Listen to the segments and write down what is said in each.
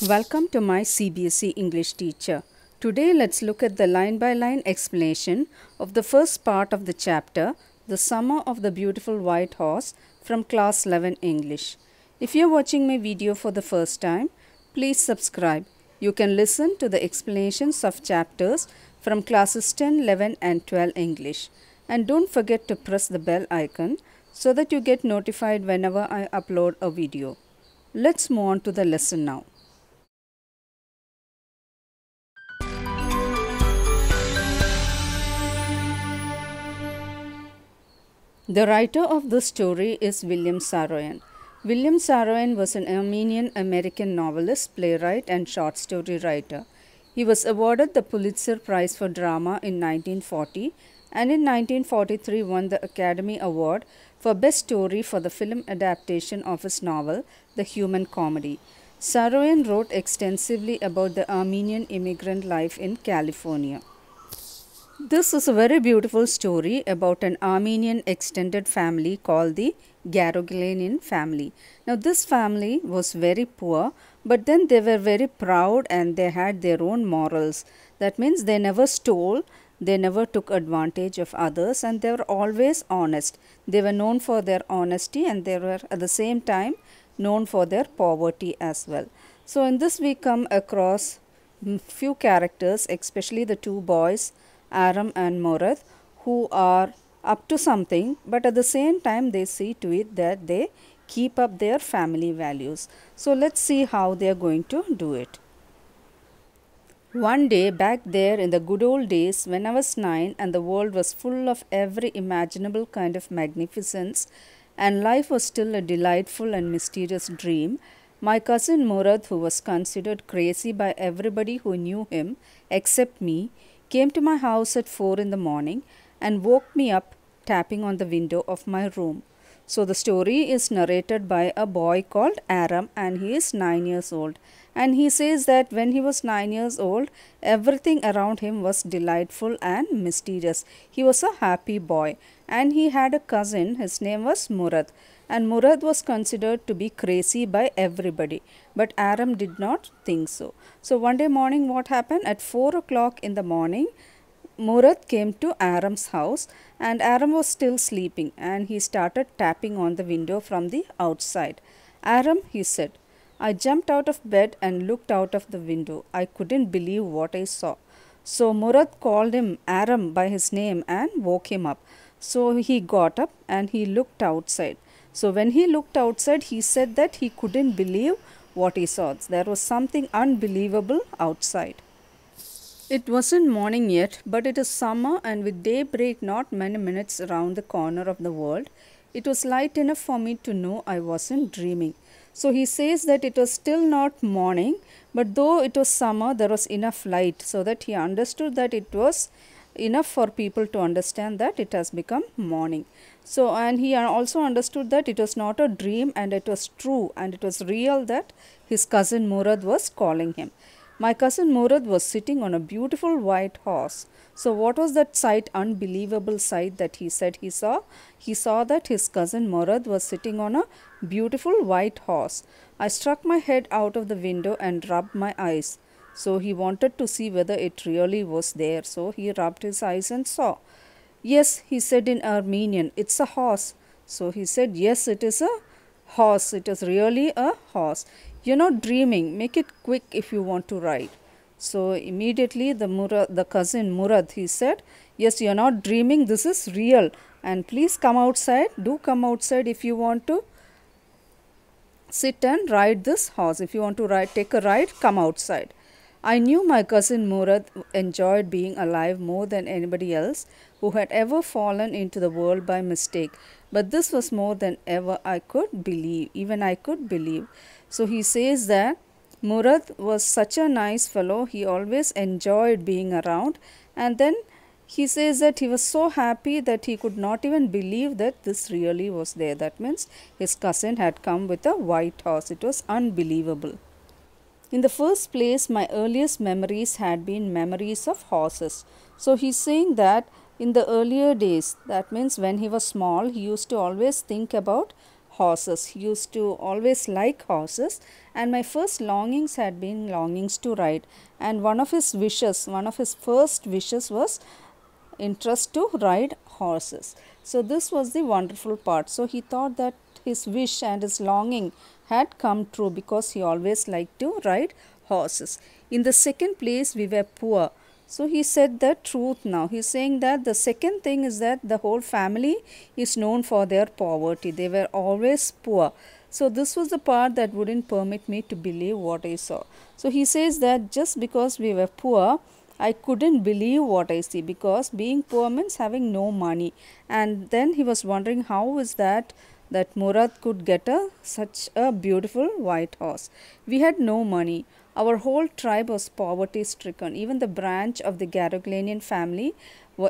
Welcome to my CBSE English teacher. Today let's look at the line by line explanation of the first part of the chapter The Summer of the Beautiful White Horse from class 11 English. If you're watching my video for the first time, please subscribe. You can listen to the explanations of chapters from classes 10, 11 and 12 English. And don't forget to press the bell icon so that you get notified whenever I upload a video. Let's move on to the lesson now. The writer of this story is William Saroyan. William Saroyan was an Armenian American novelist, playwright, and short story writer. He was awarded the Pulitzer Prize for Drama in 1940 and in 1943 won the Academy Award for Best Story for the film adaptation of his novel, The Human Comedy. Saroyan wrote extensively about the Armenian immigrant life in California. This is a very beautiful story about an Armenian extended family called the Garogilanian family. Now this family was very poor but then they were very proud and they had their own morals. That means they never stole, they never took advantage of others and they were always honest. They were known for their honesty and they were at the same time known for their poverty as well. So in this we come across few characters especially the two boys Aram and Morath, who are up to something, but at the same time they see to it that they keep up their family values. So let's see how they are going to do it. One day back there in the good old days when I was nine and the world was full of every imaginable kind of magnificence and life was still a delightful and mysterious dream, my cousin Murad, who was considered crazy by everybody who knew him except me, came to my house at 4 in the morning and woke me up tapping on the window of my room. So the story is narrated by a boy called Aram and he is 9 years old. And he says that when he was 9 years old, everything around him was delightful and mysterious. He was a happy boy and he had a cousin, his name was Murad and Murad was considered to be crazy by everybody. But Aram did not think so. So one day morning what happened? At 4 o'clock in the morning, Murad came to Aram's house and Aram was still sleeping and he started tapping on the window from the outside. Aram, he said, I jumped out of bed and looked out of the window. I couldn't believe what I saw. So Murad called him Aram by his name and woke him up. So he got up and he looked outside. So when he looked outside, he said that he couldn't believe what he saw. There was something unbelievable outside. It wasn't morning yet, but it is summer and with daybreak not many minutes around the corner of the world, it was light enough for me to know I wasn't dreaming. So he says that it was still not morning, but though it was summer, there was enough light so that he understood that it was enough for people to understand that it has become morning. So, and he also understood that it was not a dream and it was true and it was real that his cousin Murad was calling him. My cousin Murad was sitting on a beautiful white horse. So, what was that sight, unbelievable sight that he said he saw? He saw that his cousin Murad was sitting on a beautiful white horse. I struck my head out of the window and rubbed my eyes. So he wanted to see whether it really was there. So he rubbed his eyes and saw. Yes, he said in Armenian, it's a horse. So he said, yes, it is a horse. It is really a horse. You're not dreaming. Make it quick if you want to ride. So immediately the Murad, the cousin Murad, he said, yes, you're not dreaming. This is real. And please come outside. Do come outside if you want to sit and ride this horse. If you want to ride, take a ride, come outside. I knew my cousin Murad enjoyed being alive more than anybody else who had ever fallen into the world by mistake, but this was more than ever I could believe, even I could believe. So he says that Murad was such a nice fellow, he always enjoyed being around, and then he says that he was so happy that he could not even believe that this really was there. That means his cousin had come with a white horse. It was unbelievable. In the first place, my earliest memories had been memories of horses. So he's saying that in the earlier days, that means when he was small, he used to always think about horses. He used to always like horses and my first longings had been longings to ride. And one of his wishes, one of his first wishes was interest to ride horses. So this was the wonderful part. So he thought that his wish and his longing had come true because he always liked to ride horses. In the second place, we were poor. So he said the truth now. He's saying that the second thing is that the whole family is known for their poverty. They were always poor. So this was the part that wouldn't permit me to believe what I saw. So he says that just because we were poor, I couldn't believe what I see because being poor means having no money. And then he was wondering how is that that Murad could get a such a beautiful white horse. We had no money. Our whole tribe was poverty stricken. Even the branch of the Garuglanian family,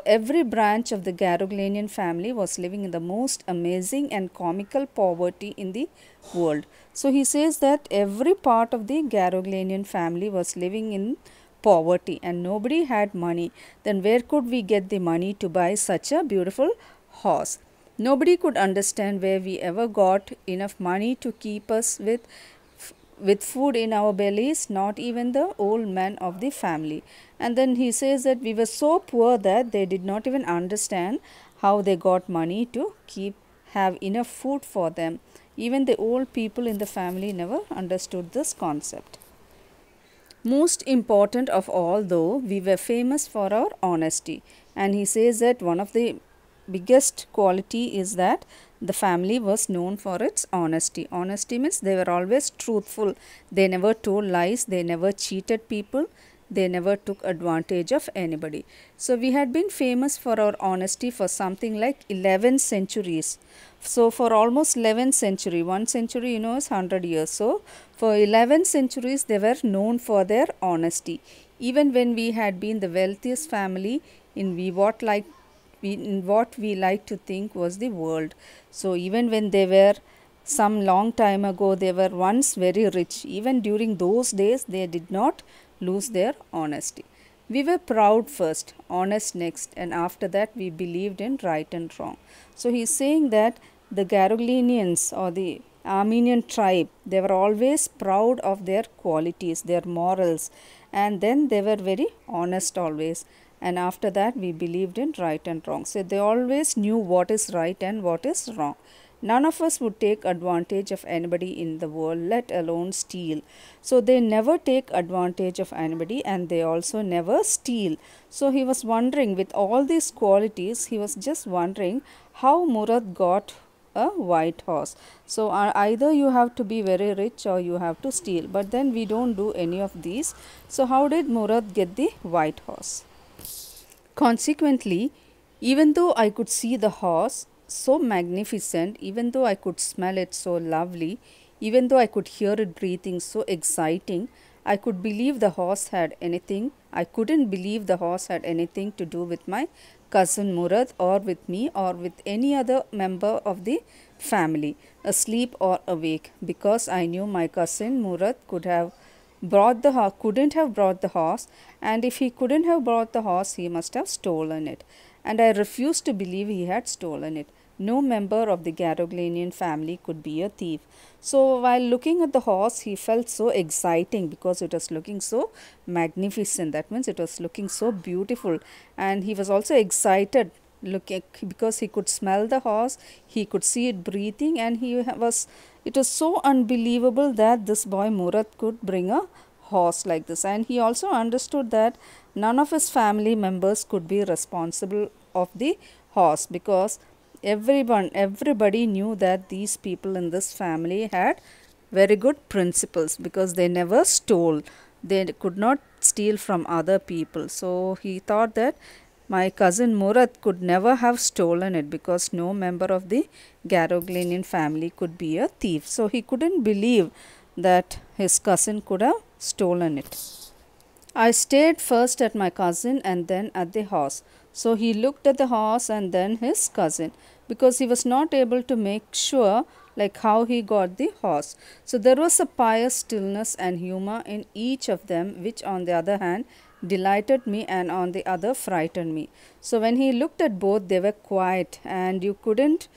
every branch of the Garuglanian family was living in the most amazing and comical poverty in the world. So he says that every part of the Garuglanian family was living in poverty and nobody had money, then where could we get the money to buy such a beautiful horse? Nobody could understand where we ever got enough money to keep us with with food in our bellies, not even the old man of the family. And then he says that we were so poor that they did not even understand how they got money to keep have enough food for them. Even the old people in the family never understood this concept. Most important of all, though, we were famous for our honesty. And he says that one of the biggest quality is that the family was known for its honesty. Honesty means they were always truthful. They never told lies. They never cheated people. They never took advantage of anybody. So we had been famous for our honesty for something like 11 centuries. So for almost 11 century, one century you know is 100 years. So for 11 centuries they were known for their honesty. Even when we had been the wealthiest family in we what like we, in what we like to think was the world. So even when they were some long time ago they were once very rich even during those days they did not lose their honesty. We were proud first, honest next, and after that we believed in right and wrong. So he is saying that the Garoglynians or the Armenian tribe, they were always proud of their qualities, their morals, and then they were very honest always. And after that, we believed in right and wrong. So they always knew what is right and what is wrong. None of us would take advantage of anybody in the world, let alone steal. So they never take advantage of anybody and they also never steal. So he was wondering, with all these qualities, he was just wondering how Murad got a white horse. So uh, either you have to be very rich or you have to steal. But then we don't do any of these. So how did Murad get the white horse? Consequently, even though I could see the horse, so magnificent, even though I could smell it so lovely, even though I could hear it breathing so exciting, I could believe the horse had anything. I couldn't believe the horse had anything to do with my cousin Murad or with me or with any other member of the family, asleep or awake, because I knew my cousin Murad could have brought the horse, couldn't have brought the horse, and if he couldn't have brought the horse, he must have stolen it. And I refused to believe he had stolen it. No member of the Garoglanian family could be a thief. So while looking at the horse, he felt so exciting because it was looking so magnificent. That means it was looking so beautiful. And he was also excited looking because he could smell the horse, he could see it breathing and he was, it was so unbelievable that this boy Murat could bring a horse like this. And he also understood that none of his family members could be responsible of the horse because everyone everybody knew that these people in this family had very good principles because they never stole they could not steal from other people so he thought that my cousin Murat could never have stolen it because no member of the Garoglinian family could be a thief. So he couldn't believe that his cousin could have stolen it. I stared first at my cousin and then at the horse. So he looked at the horse and then his cousin because he was not able to make sure like how he got the horse. So there was a pious stillness and humor in each of them which on the other hand delighted me and on the other frightened me. So when he looked at both they were quiet and you couldn't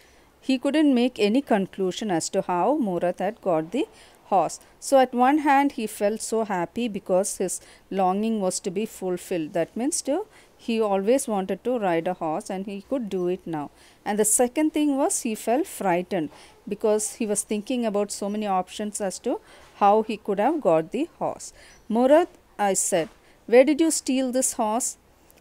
he couldn't make any conclusion as to how Murat had got the horse. So at one hand he felt so happy because his longing was to be fulfilled. That means to he always wanted to ride a horse and he could do it now and the second thing was he felt frightened because he was thinking about so many options as to how he could have got the horse murad i said where did you steal this horse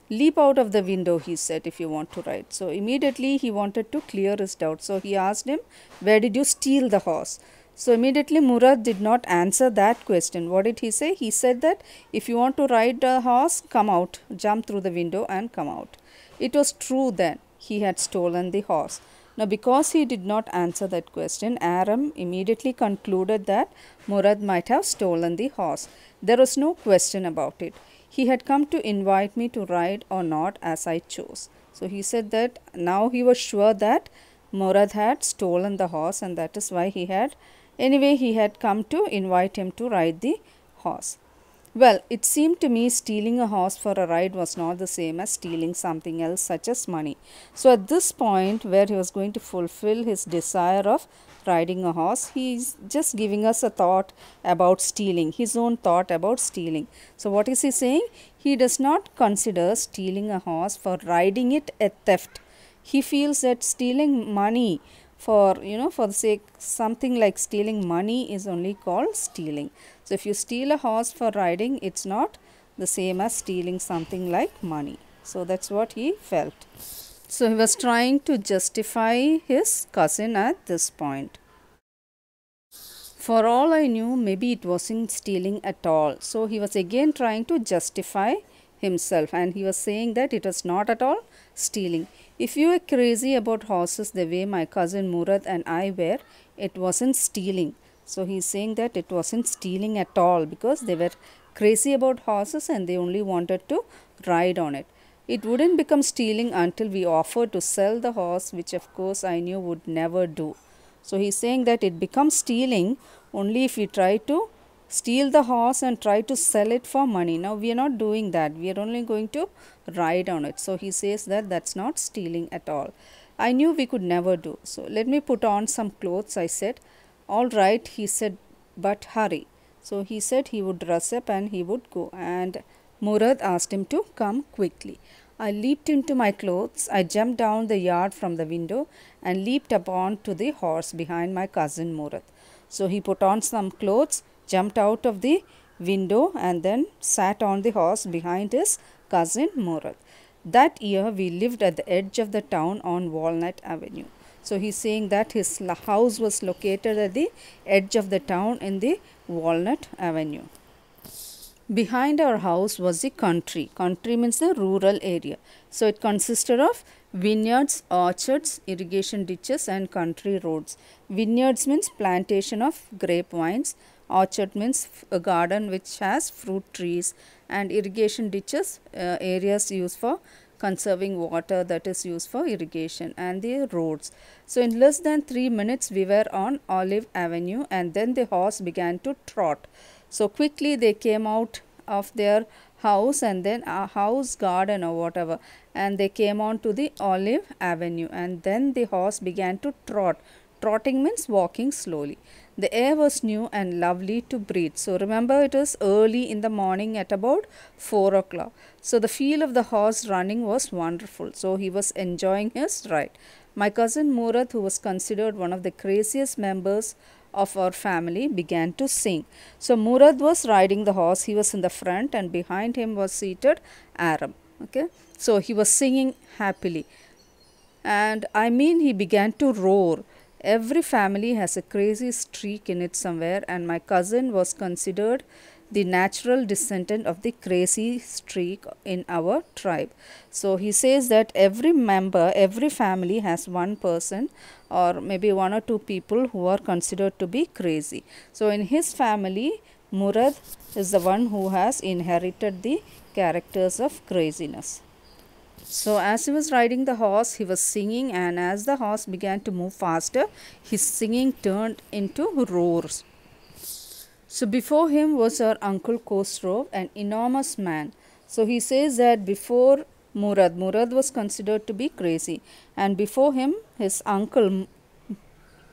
leap out of the window he said if you want to ride so immediately he wanted to clear his doubt so he asked him where did you steal the horse so immediately Murad did not answer that question. What did he say? He said that if you want to ride a horse, come out, jump through the window and come out. It was true then he had stolen the horse. Now because he did not answer that question, Aram immediately concluded that Murad might have stolen the horse. There was no question about it. He had come to invite me to ride or not as I chose. So he said that now he was sure that Murad had stolen the horse and that is why he had Anyway, he had come to invite him to ride the horse. Well, it seemed to me stealing a horse for a ride was not the same as stealing something else, such as money. So, at this point, where he was going to fulfill his desire of riding a horse, he is just giving us a thought about stealing, his own thought about stealing. So, what is he saying? He does not consider stealing a horse for riding it a theft. He feels that stealing money for you know for the sake something like stealing money is only called stealing so if you steal a horse for riding it's not the same as stealing something like money so that's what he felt so he was trying to justify his cousin at this point for all i knew maybe it wasn't stealing at all so he was again trying to justify himself and he was saying that it was not at all stealing if you were crazy about horses the way my cousin Murad and I were, it wasn't stealing. So he's saying that it wasn't stealing at all because they were crazy about horses and they only wanted to ride on it. It wouldn't become stealing until we offered to sell the horse, which of course I knew would never do. So he's saying that it becomes stealing only if we try to steal the horse and try to sell it for money. Now we are not doing that. We are only going to ride on it. So he says that that's not stealing at all. I knew we could never do. So let me put on some clothes, I said. All right, he said, but hurry. So he said he would dress up and he would go. And Murad asked him to come quickly. I leaped into my clothes. I jumped down the yard from the window and leaped upon to the horse behind my cousin Murad. So he put on some clothes, jumped out of the window and then sat on the horse behind his cousin Moral. That year we lived at the edge of the town on Walnut Avenue. So he's saying that his house was located at the edge of the town in the Walnut Avenue. Behind our house was the country. Country means the rural area. So it consisted of vineyards, orchards, irrigation ditches and country roads. Vineyards means plantation of grape vines. Orchard means a garden which has fruit trees and irrigation ditches uh, areas used for conserving water that is used for irrigation and the roads. So in less than 3 minutes we were on Olive Avenue and then the horse began to trot. So quickly they came out of their house and then a house garden or whatever and they came on to the Olive Avenue and then the horse began to trot. Trotting means walking slowly. The air was new and lovely to breathe. So remember it was early in the morning at about 4 o'clock. So the feel of the horse running was wonderful. So he was enjoying his ride. My cousin Murad, who was considered one of the craziest members of our family, began to sing. So Murad was riding the horse. He was in the front and behind him was seated Aram. Okay. So he was singing happily. And I mean he began to roar Every family has a crazy streak in it somewhere, and my cousin was considered the natural descendant of the crazy streak in our tribe. So he says that every member, every family has one person or maybe one or two people who are considered to be crazy. So in his family, Murad is the one who has inherited the characters of craziness. So as he was riding the horse, he was singing and as the horse began to move faster, his singing turned into roars. So before him was our uncle Khosrow, an enormous man. So he says that before Murad, Murad was considered to be crazy and before him his uncle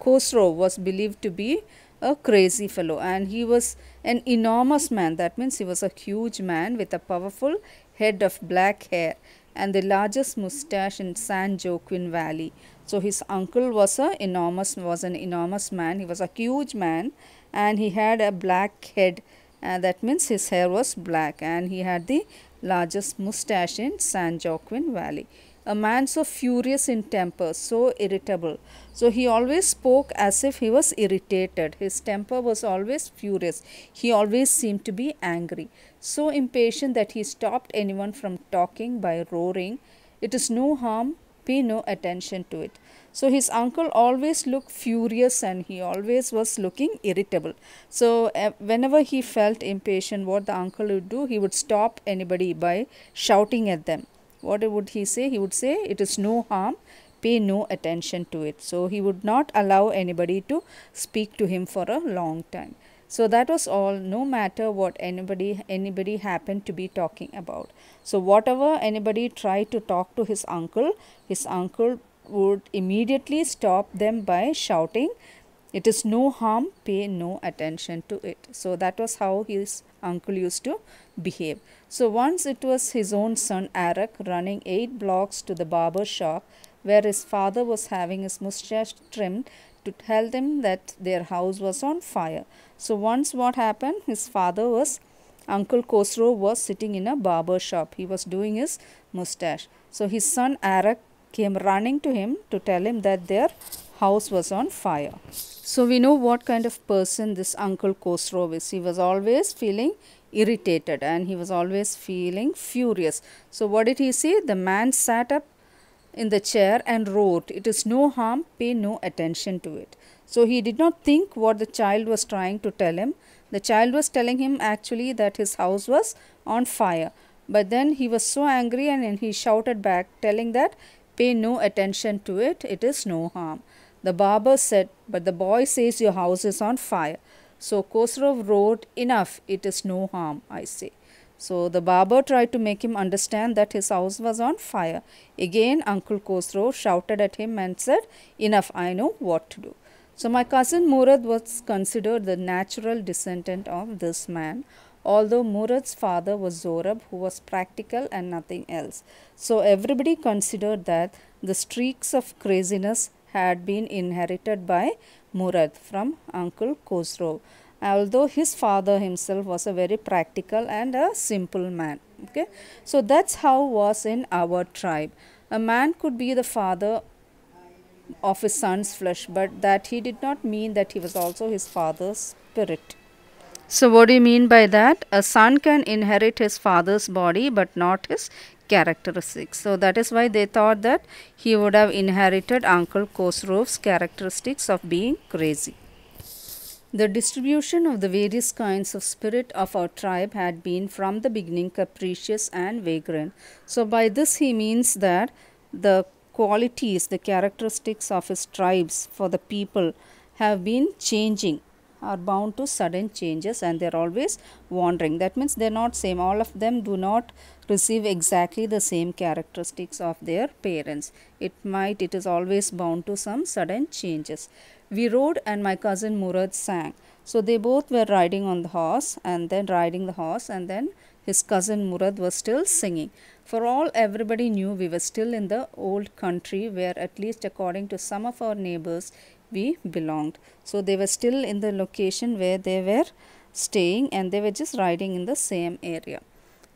Khosrow was believed to be a crazy fellow and he was an enormous man that means he was a huge man with a powerful head of black hair and the largest mustache in San Joaquin Valley. So his uncle was a enormous was an enormous man. He was a huge man and he had a black head. Uh, that means his hair was black and he had the largest mustache in San Joaquin Valley a man so furious in temper, so irritable. So he always spoke as if he was irritated. His temper was always furious. He always seemed to be angry. So impatient that he stopped anyone from talking by roaring. It is no harm, pay no attention to it. So his uncle always looked furious and he always was looking irritable. So uh, whenever he felt impatient, what the uncle would do, he would stop anybody by shouting at them what would he say? He would say, it is no harm, pay no attention to it. So he would not allow anybody to speak to him for a long time. So that was all, no matter what anybody anybody happened to be talking about. So whatever anybody tried to talk to his uncle, his uncle would immediately stop them by shouting, it is no harm, pay no attention to it. So that was how his uncle used to behave. So once it was his own son Arak running eight blocks to the barber shop where his father was having his mustache trimmed to tell them that their house was on fire. So once what happened, his father was, Uncle Khosrow was sitting in a barber shop. He was doing his mustache. So his son Arak came running to him to tell him that their house was on fire. So we know what kind of person this Uncle Khosrow is. He was always feeling irritated and he was always feeling furious. So what did he say? The man sat up in the chair and wrote, It is no harm, pay no attention to it. So he did not think what the child was trying to tell him. The child was telling him actually that his house was on fire. But then he was so angry and he shouted back, telling that, Pay no attention to it, it is no harm. The barber said, But the boy says your house is on fire. So Khosrow wrote, Enough, it is no harm, I say. So the barber tried to make him understand that his house was on fire. Again, Uncle Khosrow shouted at him and said, Enough, I know what to do. So my cousin Murad was considered the natural descendant of this man, although Murad's father was Zorab, who was practical and nothing else. So everybody considered that the streaks of craziness had been inherited by Murad from uncle Khosrow. Although his father himself was a very practical and a simple man. Okay. So that's how was in our tribe. A man could be the father of his son's flesh, but that he did not mean that he was also his father's spirit. So, what do you mean by that? A son can inherit his father's body but not his characteristics. So that is why they thought that he would have inherited Uncle Khosrow's characteristics of being crazy. The distribution of the various kinds of spirit of our tribe had been from the beginning capricious and vagrant. So by this he means that the qualities, the characteristics of his tribes for the people have been changing are bound to sudden changes and they are always wandering. That means they are not same. All of them do not receive exactly the same characteristics of their parents. It might, it is always bound to some sudden changes. We rode and my cousin Murad sang. So they both were riding on the horse and then riding the horse and then his cousin Murad was still singing. For all everybody knew, we were still in the old country where, at least according to some of our neighbors, we belonged. So they were still in the location where they were staying and they were just riding in the same area.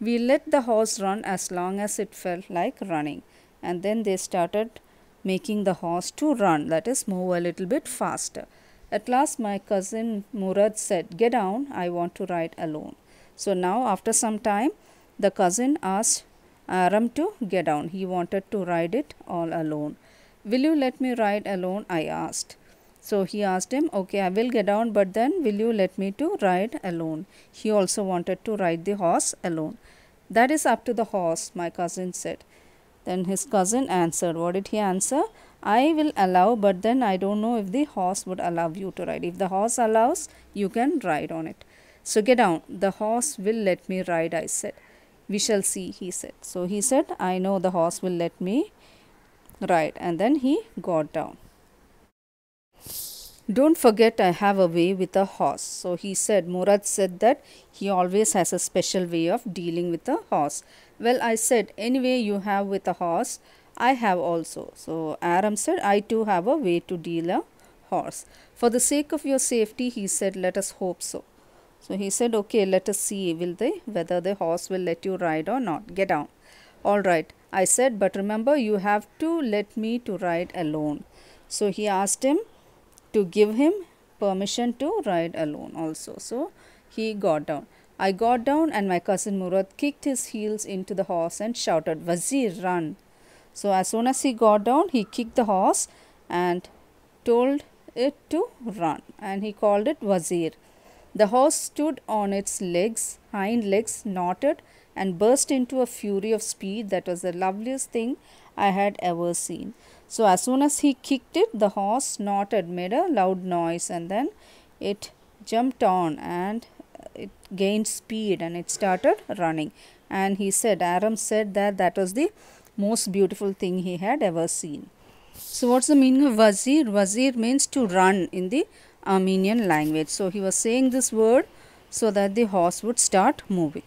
We let the horse run as long as it felt like running and then they started making the horse to run, that is, move a little bit faster. At last, my cousin Murad said, Get down, I want to ride alone. So now, after some time, the cousin asked Aram to get down. He wanted to ride it all alone. Will you let me ride alone? I asked. So he asked him, okay, I will get down, but then will you let me to ride alone? He also wanted to ride the horse alone. That is up to the horse, my cousin said. Then his cousin answered, what did he answer? I will allow, but then I don't know if the horse would allow you to ride. If the horse allows, you can ride on it. So get down, the horse will let me ride, I said. We shall see, he said. So he said, I know the horse will let me ride. And then he got down. Don't forget, I have a way with a horse. So he said, Murad said that he always has a special way of dealing with a horse. Well, I said, anyway, you have with a horse, I have also. So Aram said, I too have a way to deal a horse. For the sake of your safety, he said, let us hope so. So he said, okay, let us see will they, whether the horse will let you ride or not. Get down. All right, I said, but remember, you have to let me to ride alone. So he asked him, to give him permission to ride alone also. So he got down. I got down and my cousin Murad kicked his heels into the horse and shouted, Wazir, run. So as soon as he got down, he kicked the horse and told it to run and he called it Wazir. The horse stood on its legs, hind legs, knotted and burst into a fury of speed that was the loveliest thing I had ever seen. So as soon as he kicked it, the horse snorted, made a loud noise and then it jumped on and it gained speed and it started running. And he said, Aram said that that was the most beautiful thing he had ever seen. So what's the meaning of wazir? Wazir means to run in the Armenian language. So he was saying this word so that the horse would start moving.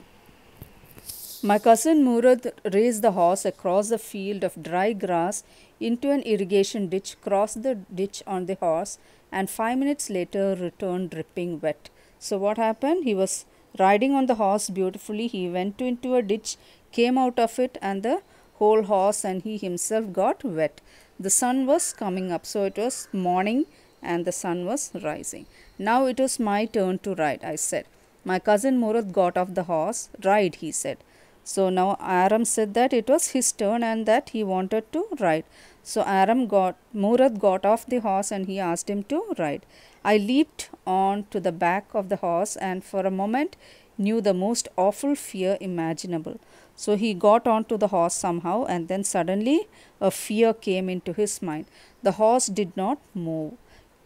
My cousin Murad raised the horse across a field of dry grass into an irrigation ditch, crossed the ditch on the horse, and five minutes later returned dripping wet. So, what happened? He was riding on the horse beautifully. He went into a ditch, came out of it, and the whole horse and he himself got wet. The sun was coming up, so it was morning and the sun was rising. Now it was my turn to ride, I said. My cousin Murad got off the horse. Ride, he said. So now Aram said that it was his turn and that he wanted to ride. So Aram got Murad got off the horse and he asked him to ride. I leaped on to the back of the horse and for a moment knew the most awful fear imaginable. So he got onto the horse somehow and then suddenly a fear came into his mind. The horse did not move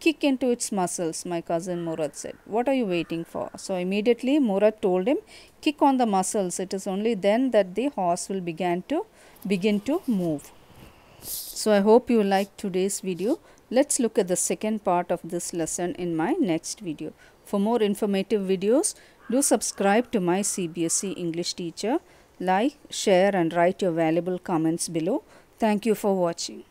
kick into its muscles, my cousin Murat said. What are you waiting for? So immediately Murat told him, kick on the muscles. It is only then that the horse will begin to begin to move. So I hope you liked today's video. Let's look at the second part of this lesson in my next video. For more informative videos, do subscribe to my CBSE English teacher. Like, share and write your valuable comments below. Thank you for watching.